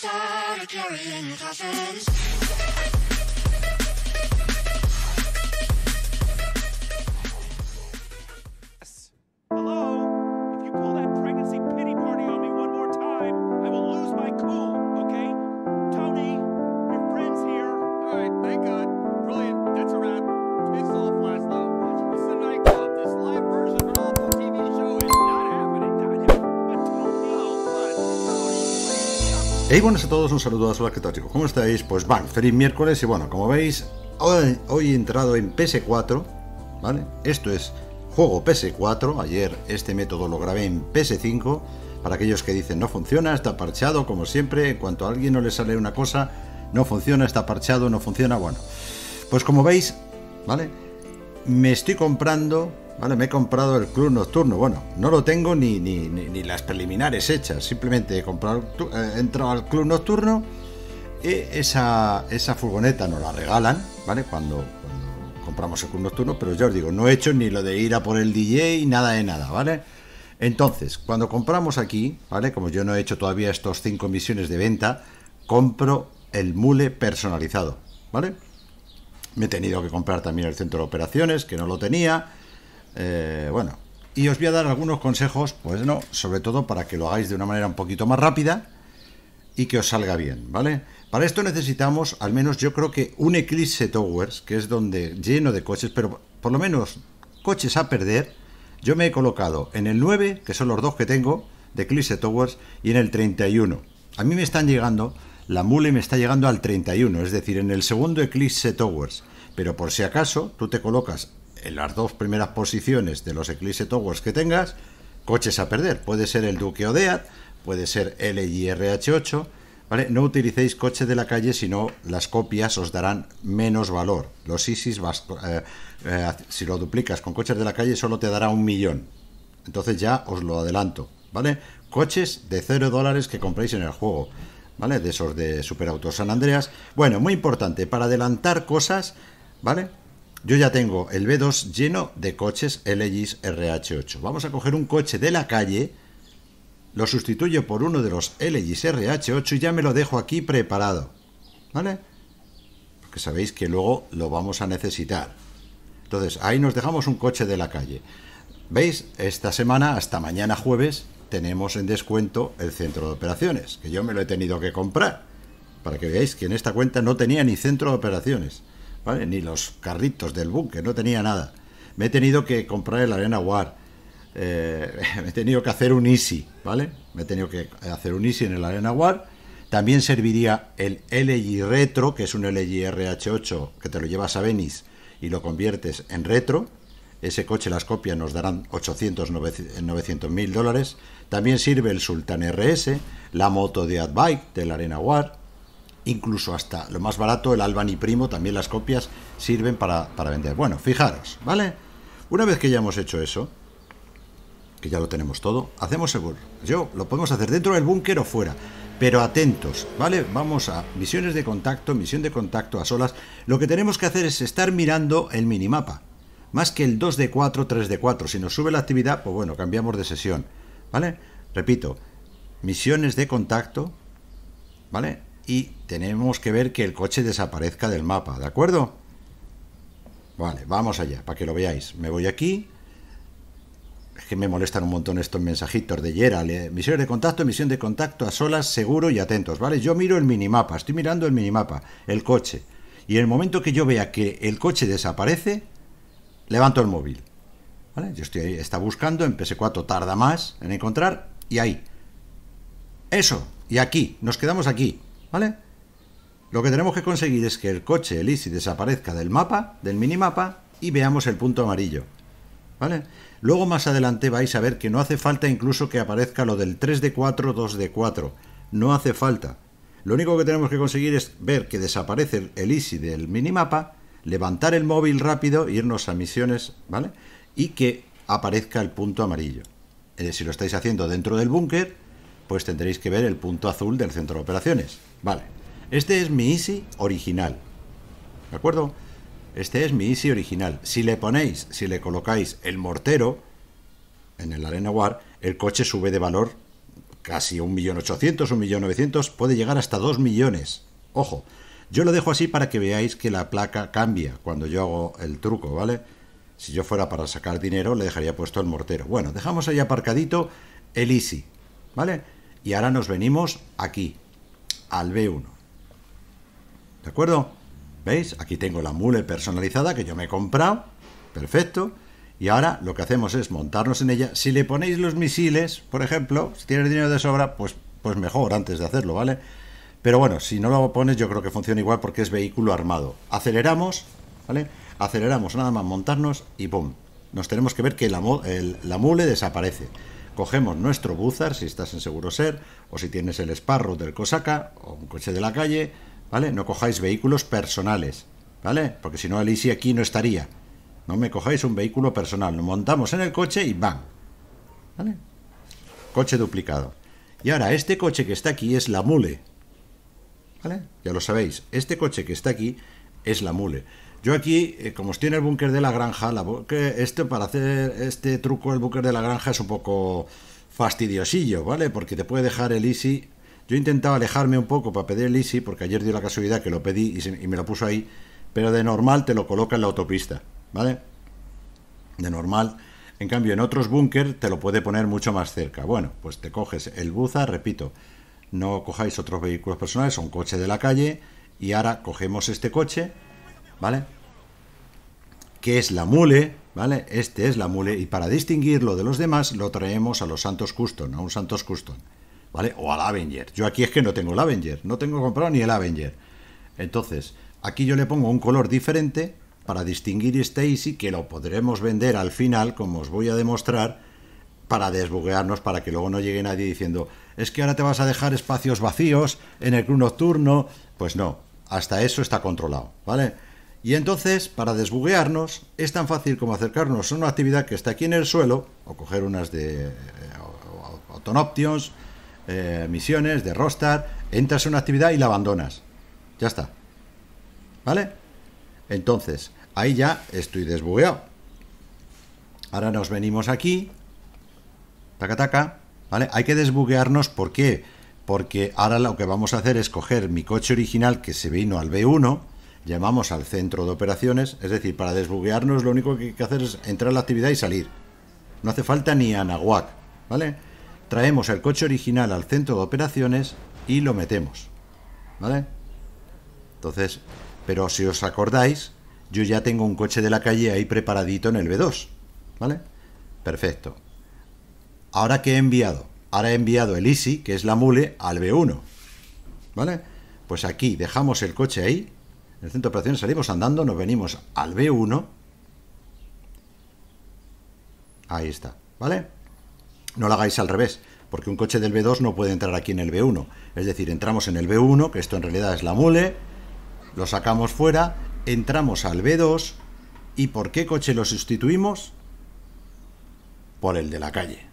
thought of carrying coffins Hey, buenas a todos, un saludo a su arquitecto. ¿Cómo estáis? Pues van, feliz miércoles y bueno, como veis, hoy, he entrado en PS4, ¿vale? Esto es juego PS4, ayer este método lo grabé en PS5, para aquellos que dicen no funciona, está parchado, como siempre, en cuanto a alguien no le sale una cosa, no funciona, está parchado, no funciona, bueno. Pues como veis, ¿vale? Me estoy comprando Vale, me he comprado el club nocturno. Bueno, no lo tengo ni, ni, las preliminares hechas. Simplemente he, comprado, eh, he entrado al club nocturno y esa, furgoneta nos la regalan, ¿vale? Cuando, compramos el club nocturno, pero ya os digo, no he hecho ni lo de ir a por el DJ, nada de nada, ¿vale? Entonces, cuando compramos aquí, ¿vale? Como yo no he hecho todavía estos cinco misiones de venta, compro el mule personalizado, ¿vale? Me he tenido que comprar también el centro de operaciones, que no lo tenía eh, bueno, y os voy a dar algunos consejos, pues no, sobre todo para que lo hagáis de una manera un poquito más rápida y que os salga bien, ¿vale? Para esto necesitamos, al menos yo creo que un Eclipse Towers, que es donde lleno de coches, pero por lo menos coches a perder, yo me he colocado en el 9, que son los dos que tengo, de Eclipse Towers, y en el 31. A mí me están llegando, la mule me está llegando al 31, es decir, en el segundo Eclipse Towers. Pero por si acaso, tú te colocas en las dos primeras posiciones de los Eclipse Towers que tengas, coches a perder. Puede ser el Duque Odeat, puede ser irh 8 ¿vale? No utilicéis coches de la calle, sino las copias os darán menos valor. Los ISIS, eh, eh, si lo duplicas con coches de la calle, solo te dará un millón. Entonces ya os lo adelanto, ¿vale? Coches de 0 dólares que compréis en el juego, ¿vale? De esos de Superautos San Andreas. Bueno, muy importante, para adelantar cosas, ¿vale? yo ya tengo el B2 lleno de coches LGs RH8. Vamos a coger un coche de la calle, lo sustituyo por uno de los LG RH8 y ya me lo dejo aquí preparado. ¿Vale? Porque sabéis que luego lo vamos a necesitar. Entonces, ahí nos dejamos un coche de la calle. ¿Veis? Esta semana, hasta mañana jueves, tenemos en descuento el centro de operaciones, que yo me lo he tenido que comprar. Para que veáis que en esta cuenta no tenía ni centro de operaciones. Ni los carritos del buque no tenía nada. Me he tenido que comprar el Arena War. Eh, me he tenido que hacer un Easy, ¿vale? Me he tenido que hacer un Easy en el Arena War. También serviría el LG Retro, que es un LG RH8 que te lo llevas a Venice y lo conviertes en retro. Ese coche, las copias nos darán 800, 900 mil dólares. También sirve el Sultan RS, la moto de Adbike del Arena War, incluso hasta lo más barato, el Albany Primo, también las copias sirven para, vender. Bueno, fijaros, ¿vale? Una vez que ya hemos hecho eso, que ya lo tenemos todo, hacemos el Yo lo podemos hacer dentro del búnker o fuera. Pero atentos, ¿vale? Vamos a misiones de contacto, misión de contacto a solas. Lo que tenemos que hacer es estar mirando el minimapa. Más que el 2 d 4, 3 d 4. Si nos sube la actividad, pues bueno, cambiamos de sesión. ¿Vale? Repito, misiones de contacto. ¿Vale? y tenemos que ver que el coche desaparezca del mapa, ¿de acuerdo? Vale, vamos allá, para que lo veáis. Me voy aquí. Es que me molestan un montón estos mensajitos de Yera. Misión ¿eh? Misiones de contacto, misión de contacto a solas, seguro y atentos, ¿vale? Yo miro el minimapa, estoy mirando el minimapa, el coche. Y en el momento que yo vea que el coche desaparece, levanto el móvil. ¿Vale? Yo estoy ahí, está buscando, en PS4 tarda más en encontrar, y ahí. Eso, y aquí, nos quedamos aquí. ¿vale? Lo que tenemos que conseguir es que el coche, el Easy, desaparezca del mapa, del minimapa, y veamos el punto amarillo, ¿vale? Luego más adelante vais a ver que no hace falta incluso que aparezca lo del 3D4, 2D4, no hace falta. Lo único que tenemos que conseguir es ver que desaparece el Easy del minimapa, levantar el móvil rápido, irnos a misiones, ¿vale? Y que aparezca el punto amarillo. si lo estáis haciendo dentro del búnker, pues tendréis que ver el punto azul del centro de operaciones. Vale. Este es mi Easy original. ¿De acuerdo? Este es mi Easy original. Si le ponéis, si le colocáis el mortero en el Arena el coche sube de valor casi 1.800.000, 1.900.000, puede llegar hasta 2 millones. Ojo, yo lo dejo así para que veáis que la placa cambia cuando yo hago el truco, ¿vale? Si yo fuera para sacar dinero, le dejaría puesto el mortero. Bueno, dejamos ahí aparcadito el Easy, ¿vale? Y ahora nos venimos aquí, al B1. ¿De acuerdo? ¿Veis? Aquí tengo la mule personalizada que yo me he comprado. Perfecto. Y ahora lo que hacemos es montarnos en ella. Si le ponéis los misiles, por ejemplo, si tienes dinero de sobra, pues, pues mejor antes de hacerlo, ¿vale? Pero bueno, si no lo pones, yo creo que funciona igual porque es vehículo armado. Aceleramos, ¿vale? Aceleramos, nada más montarnos y ¡pum! Nos tenemos que ver que la mule desaparece. Cogemos nuestro Buzar, si estás en Seguro Ser, o si tienes el Sparrow del Cosaca, o un coche de la calle, ¿vale? No cojáis vehículos personales, ¿vale? Porque si no, Alicia aquí no estaría. No me cojáis un vehículo personal, lo montamos en el coche y ¡bam! ¿Vale? Coche duplicado. Y ahora, este coche que está aquí es la mule. ¿Vale? Ya lo sabéis, este coche que está aquí es la mule. Yo aquí, eh, como os tiene el búnker de la granja, la este, para hacer este truco, el búnker de la granja es un poco fastidiosillo, ¿vale? Porque te puede dejar el easy. Yo intentaba alejarme un poco para pedir el easy, porque ayer dio la casualidad que lo pedí y, me lo puso ahí, pero de normal te lo coloca en la autopista, ¿vale? De normal. En cambio, en otros búnker te lo puede poner mucho más cerca. Bueno, pues te coges el buza, repito, no cojáis otros vehículos personales un coche de la calle, y ahora cogemos este coche ¿vale? Que es la mule, ¿vale? Este es la mule y para distinguirlo de los demás lo traemos a los Santos Custom, a un Santos Custom, ¿vale? O al Avenger. Yo aquí es que no tengo el Avenger, no tengo comprado ni el Avenger. Entonces, aquí yo le pongo un color diferente para distinguir este Easy que lo podremos vender al final, como os voy a demostrar, para desbuguearnos, para que luego no llegue nadie diciendo, es que ahora te vas a dejar espacios vacíos en el club nocturno. Pues no, hasta eso está controlado, ¿vale? Y entonces, para desbuguearnos, es tan fácil como acercarnos a una actividad que está aquí en el suelo, o coger unas de eh, Autonoptions, eh, misiones, de Rostar, entras a una actividad y la abandonas. Ya está. ¿Vale? Entonces, ahí ya estoy desbugueado. Ahora nos venimos aquí. Taca, taca. ¿Vale? Hay que desbuguearnos, ¿por qué? Porque ahora lo que vamos a hacer es coger mi coche original que se vino al B1 llamamos al centro de operaciones, es decir, para desbuguearnos lo único que hay que hacer es entrar a la actividad y salir. No hace falta ni anahuac, ¿vale? Traemos el coche original al centro de operaciones y lo metemos, ¿vale? Entonces, pero si os acordáis, yo ya tengo un coche de la calle ahí preparadito en el B2, ¿vale? Perfecto. Ahora que he enviado, ahora he enviado el Easy, que es la mule, al B1, ¿vale? Pues aquí dejamos el coche ahí, en el centro de operaciones salimos andando, nos venimos al B1. Ahí está, ¿vale? No lo hagáis al revés, porque un coche del B2 no puede entrar aquí en el B1. Es decir, entramos en el B1, que esto en realidad es la mule, lo sacamos fuera, entramos al B2, ¿y por qué coche lo sustituimos? Por el de la calle.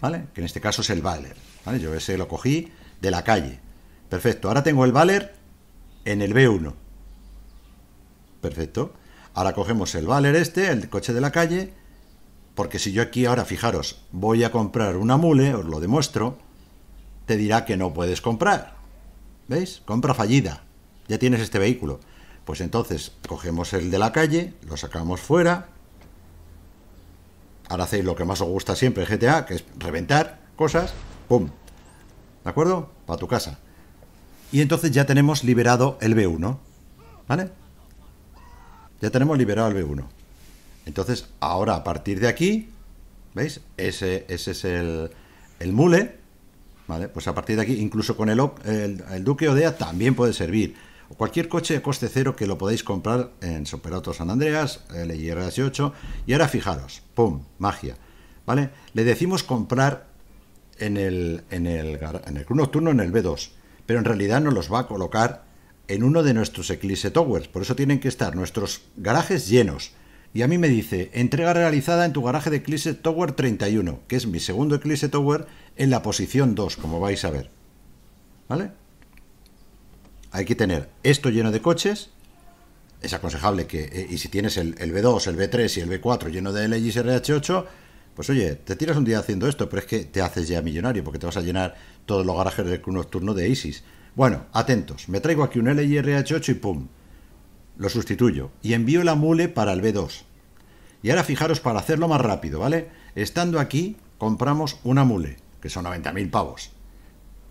¿Vale? Que en este caso es el Valer. ¿vale? Yo ese lo cogí de la calle. Perfecto, ahora tengo el Valer en el B1. Perfecto. Ahora cogemos el Valer este, el coche de la calle, porque si yo aquí ahora, fijaros, voy a comprar una mule, os lo demuestro, te dirá que no puedes comprar. ¿Veis? Compra fallida. Ya tienes este vehículo. Pues entonces cogemos el de la calle, lo sacamos fuera. Ahora hacéis lo que más os gusta siempre GTA, que es reventar cosas. ¡Pum! ¿De acuerdo? Para tu casa. Y entonces ya tenemos liberado el B1. ¿Vale? Ya tenemos liberado el B1. Entonces, ahora a partir de aquí, ¿veis? Ese, ese es el, mule. ¿Vale? Pues a partir de aquí, incluso con el, Duque Odea también puede servir. O cualquier coche de coste cero que lo podéis comprar en Soperato San Andreas, y 8 Y ahora fijaros, ¡pum! Magia. ¿Vale? Le decimos comprar en el, en el, en el nocturno en el B2 pero en realidad nos los va a colocar en uno de nuestros Eclipse Towers. Por eso tienen que estar nuestros garajes llenos. Y a mí me dice, entrega realizada en tu garaje de Eclipse Tower 31, que es mi segundo Eclipse Tower en la posición 2, como vais a ver. ¿Vale? Hay que tener esto lleno de coches. Es aconsejable que, eh, y si tienes el, B2, el B3 y el B4 lleno de rh 8 pues oye, te tiras un día haciendo esto, pero es que te haces ya millonario porque te vas a llenar todos los garajes del club nocturno de ISIS. Bueno, atentos, me traigo aquí un LIRH8 y pum, lo sustituyo y envío la mule para el B2. Y ahora fijaros para hacerlo más rápido, ¿vale? Estando aquí, compramos una mule, que son 90.000 pavos.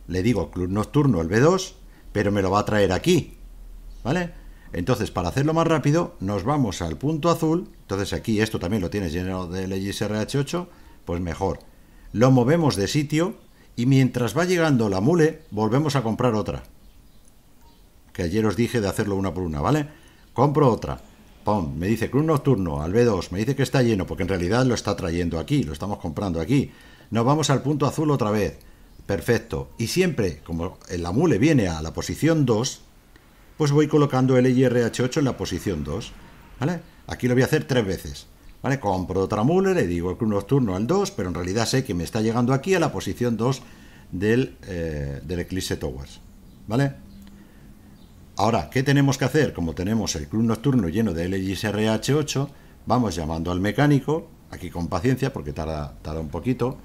Le digo club nocturno el B2, pero me lo va a traer aquí, ¿vale? Entonces, para hacerlo más rápido, nos vamos al punto azul. Entonces aquí esto también lo tienes lleno de rh 8 pues mejor. Lo movemos de sitio y mientras va llegando la mule, volvemos a comprar otra. Que ayer os dije de hacerlo una por una, ¿vale? Compro otra. Pum, me dice Club Nocturno, al B2, me dice que está lleno, porque en realidad lo está trayendo aquí, lo estamos comprando aquí. Nos vamos al punto azul otra vez. Perfecto. Y siempre, como la mule viene a la posición 2, pues voy colocando el lgrh 8 en la posición 2. ¿vale? Aquí lo voy a hacer tres veces. ¿vale? Compro otra mule, le digo el club nocturno al 2, pero en realidad sé que me está llegando aquí a la posición 2 eh, del, Eclipse Towers. ¿vale? Ahora, ¿qué tenemos que hacer? Como tenemos el club nocturno lleno de rh 8 vamos llamando al mecánico, aquí con paciencia porque tarda, un poquito.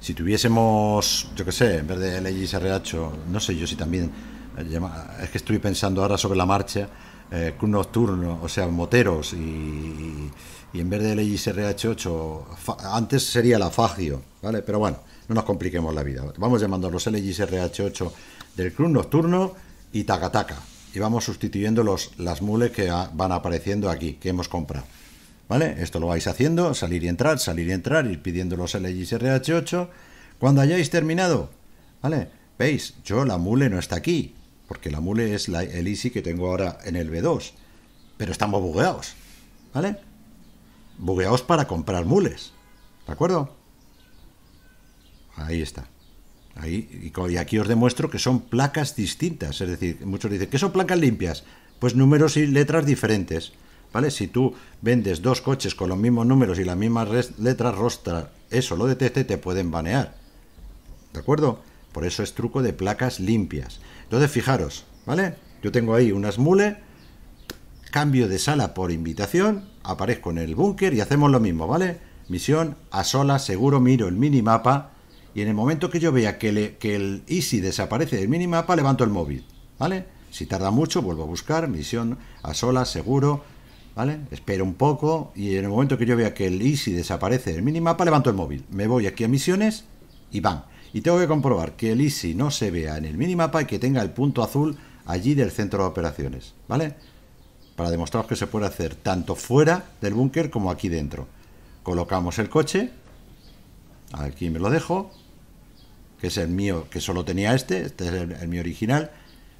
Si tuviésemos, yo qué sé, en vez de LSR8, no sé yo si también eh, es que estoy pensando ahora sobre la marcha, eh, club nocturno, o sea, moteros, y, y, en vez de LXRH8, antes sería la Fagio, ¿vale? Pero bueno, no nos compliquemos la vida. Vamos llamando a los rh 8 del club nocturno y Tacataca, y vamos sustituyendo los, las mules que van apareciendo aquí, que hemos comprado. ¿Vale? Esto lo vais haciendo, salir y entrar, salir y entrar, ir pidiendo los LXRH8. Cuando hayáis terminado, ¿vale? Veis, yo la mule no está aquí, porque la mule es la, el Easy que tengo ahora en el B2, pero estamos bugueados, ¿vale? Bugueados para comprar mules, ¿de acuerdo? Ahí está. Ahí, y aquí os demuestro que son placas distintas, es decir, muchos dicen, ¿qué son placas limpias? Pues números y letras diferentes, ¿vale? Si tú vendes dos coches con los mismos números y las mismas letras rostra, eso lo detecte, te pueden banear, ¿de acuerdo? Por eso es truco de placas limpias. Entonces, fijaros, ¿vale? Yo tengo ahí unas mule, cambio de sala por invitación, aparezco en el búnker y hacemos lo mismo, ¿vale? Misión a sola, seguro miro el minimapa y en el momento que yo vea que, el Easy desaparece del minimapa, levanto el móvil, ¿vale? Si tarda mucho, vuelvo a buscar, misión a sola, seguro, ¿vale? Espero un poco y en el momento que yo vea que el Easy desaparece del minimapa, levanto el móvil. Me voy aquí a misiones y van y tengo que comprobar que el Easy no se vea en el minimapa y que tenga el punto azul allí del centro de operaciones, ¿vale? Para demostraros que se puede hacer tanto fuera del búnker como aquí dentro. Colocamos el coche, aquí me lo dejo, que es el mío, que solo tenía este, este es el, mío original,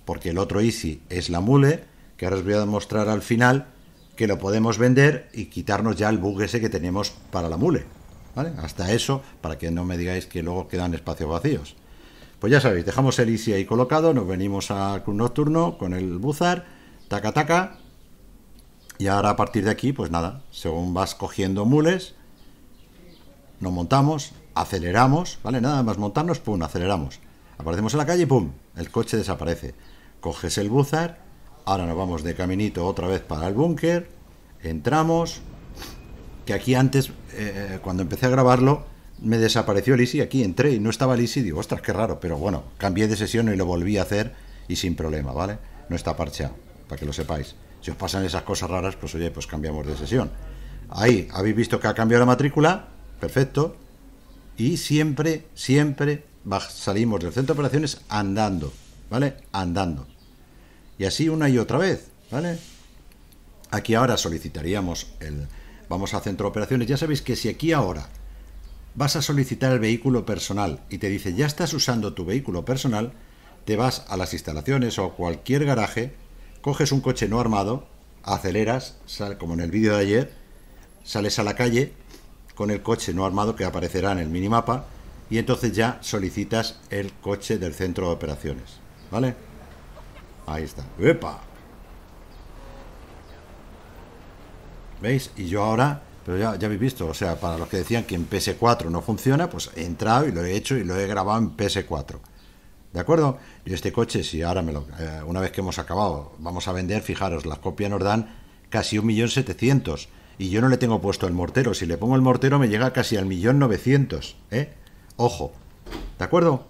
porque el otro Easy es la mule, que ahora os voy a demostrar al final que lo podemos vender y quitarnos ya el bug ese que tenemos para la mule. Hasta eso, para que no me digáis que luego quedan espacios vacíos. Pues ya sabéis, dejamos el Easy ahí colocado, nos venimos al Club Nocturno con el Buzar, taca taca, y ahora a partir de aquí, pues nada, según vas cogiendo mules, nos montamos, aceleramos, ¿vale? Nada más montarnos, pum, aceleramos. Aparecemos en la calle y pum, el coche desaparece. Coges el Buzar, ahora nos vamos de caminito otra vez para el búnker, entramos, que aquí antes, eh, cuando empecé a grabarlo, me desapareció el y aquí entré y no estaba el digo, ostras, qué raro, pero bueno, cambié de sesión y lo volví a hacer y sin problema, ¿vale? No está parcheado, para que lo sepáis. Si os pasan esas cosas raras, pues oye, pues cambiamos de sesión. Ahí, habéis visto que ha cambiado la matrícula, perfecto. Y siempre, siempre salimos del centro de operaciones andando, ¿vale? Andando. Y así una y otra vez, ¿vale? Aquí ahora solicitaríamos el, Vamos al centro de operaciones. Ya sabéis que si aquí ahora vas a solicitar el vehículo personal y te dice ya estás usando tu vehículo personal, te vas a las instalaciones o a cualquier garaje, coges un coche no armado, aceleras, sal, como en el vídeo de ayer, sales a la calle con el coche no armado que aparecerá en el minimapa y entonces ya solicitas el coche del centro de operaciones. ¿Vale? Ahí está. ¡Epa! ¿Veis? Y yo ahora, pero ya, habéis visto, o sea, para los que decían que en PS4 no funciona, pues he entrado y lo he hecho y lo he grabado en PS4. ¿De acuerdo? Y este coche, si ahora me lo, eh, una vez que hemos acabado, vamos a vender, fijaros, las copias nos dan casi 1.700.000 y yo no le tengo puesto el mortero. Si le pongo el mortero me llega casi al millón ¿eh? Ojo, ¿de acuerdo?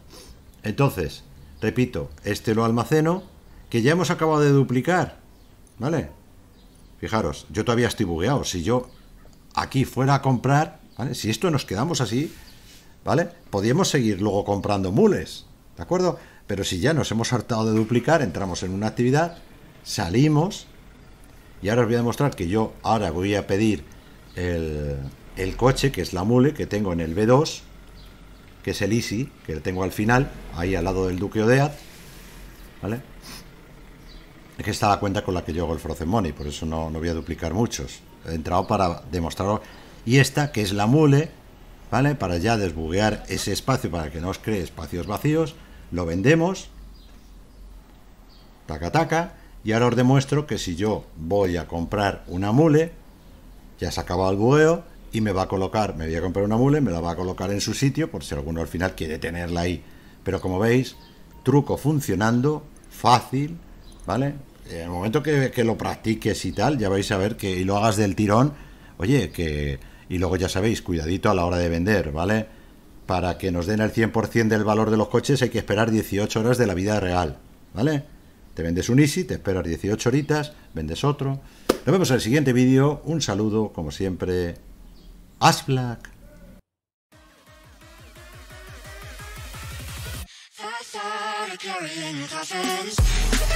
Entonces, repito, este lo almaceno, que ya hemos acabado de duplicar, ¿vale? Fijaros, yo todavía estoy bugueado. Si yo aquí fuera a comprar, Si esto nos quedamos así, ¿vale? Podríamos seguir luego comprando mules, ¿de acuerdo? Pero si ya nos hemos hartado de duplicar, entramos en una actividad, salimos, y ahora os voy a demostrar que yo ahora voy a pedir el, el coche, que es la mule, que tengo en el B2, que es el Easy, que tengo al final, ahí al lado del Duque Odead, ¿vale? Es que está la cuenta con la que yo hago el Frozen Money, por eso no, voy a duplicar muchos. He entrado para demostrarlo Y esta, que es la mule, ¿vale? Para ya desbuguear ese espacio, para que no os cree espacios vacíos. Lo vendemos. Taca, taca. Y ahora os demuestro que si yo voy a comprar una mule, ya se acaba el bugueo y me va a colocar, me voy a comprar una mule, me la va a colocar en su sitio por si alguno al final quiere tenerla ahí. Pero como veis, truco funcionando, fácil, ¿vale? En eh, el momento que, lo practiques y tal, ya vais a ver que y lo hagas del tirón, oye, que... Y luego ya sabéis, cuidadito a la hora de vender, ¿vale? Para que nos den el 100% del valor de los coches hay que esperar 18 horas de la vida real, ¿vale? Te vendes un Easy, te esperas 18 horitas, vendes otro. Nos vemos en el siguiente vídeo. Un saludo, como siempre. ash Black